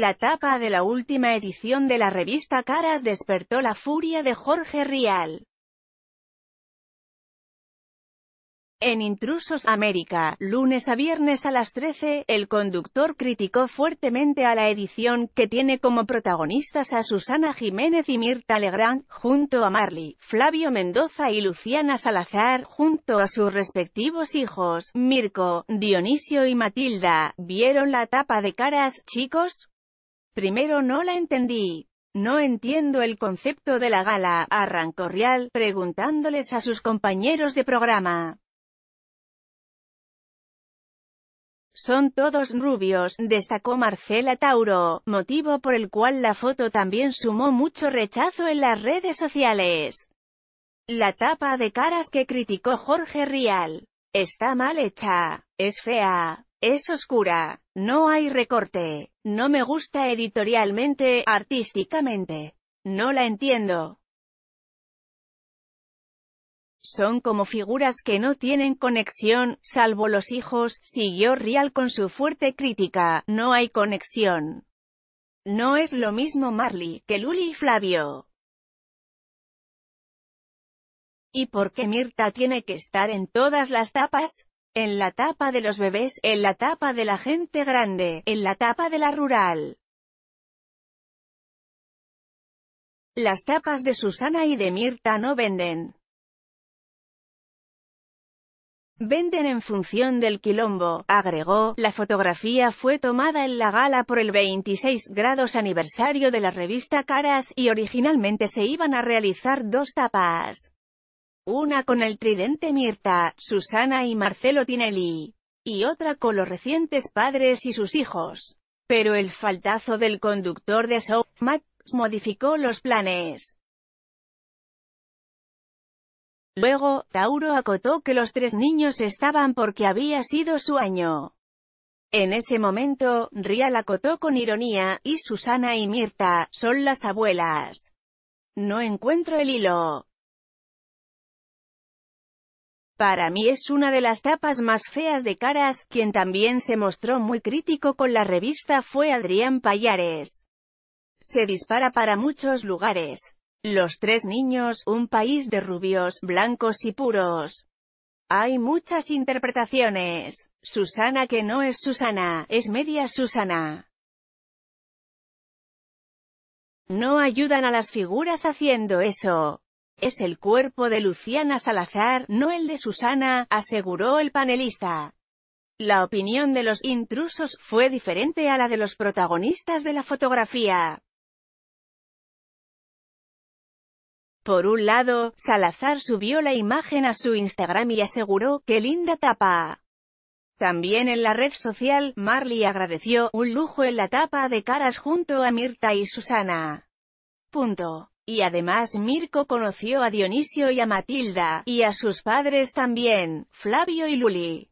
La tapa de la última edición de la revista Caras despertó la furia de Jorge Rial. En Intrusos América, lunes a viernes a las 13, el conductor criticó fuertemente a la edición, que tiene como protagonistas a Susana Jiménez y Mirta Legrand, junto a Marley, Flavio Mendoza y Luciana Salazar, junto a sus respectivos hijos, Mirko, Dionisio y Matilda, ¿vieron la tapa de caras, chicos? Primero no la entendí. No entiendo el concepto de la gala, arrancó Rial, preguntándoles a sus compañeros de programa. Son todos rubios, destacó Marcela Tauro, motivo por el cual la foto también sumó mucho rechazo en las redes sociales. La tapa de caras que criticó Jorge Rial. Está mal hecha, es fea, es oscura, no hay recorte. No me gusta editorialmente, artísticamente. No la entiendo. Son como figuras que no tienen conexión, salvo los hijos, siguió Rial con su fuerte crítica, no hay conexión. No es lo mismo Marley, que Luli y Flavio. ¿Y por qué Mirta tiene que estar en todas las tapas? En la tapa de los bebés, en la tapa de la gente grande, en la tapa de la rural. Las tapas de Susana y de Mirta no venden. Venden en función del quilombo, agregó. La fotografía fue tomada en la gala por el 26 grados aniversario de la revista Caras y originalmente se iban a realizar dos tapas. Una con el tridente Mirta, Susana y Marcelo Tinelli. Y otra con los recientes padres y sus hijos. Pero el faltazo del conductor de Show, Max, modificó los planes. Luego, Tauro acotó que los tres niños estaban porque había sido su año. En ese momento, Rial acotó con ironía, y Susana y Mirta, son las abuelas. No encuentro el hilo. Para mí es una de las tapas más feas de Caras, quien también se mostró muy crítico con la revista fue Adrián Payares. Se dispara para muchos lugares. Los tres niños, un país de rubios, blancos y puros. Hay muchas interpretaciones. Susana que no es Susana, es media Susana. No ayudan a las figuras haciendo eso. Es el cuerpo de Luciana Salazar, no el de Susana, aseguró el panelista. La opinión de los intrusos fue diferente a la de los protagonistas de la fotografía. Por un lado, Salazar subió la imagen a su Instagram y aseguró, que linda tapa! También en la red social, Marley agradeció, un lujo en la tapa de caras junto a Mirta y Susana. Punto. Y además Mirko conoció a Dionisio y a Matilda, y a sus padres también, Flavio y Luli.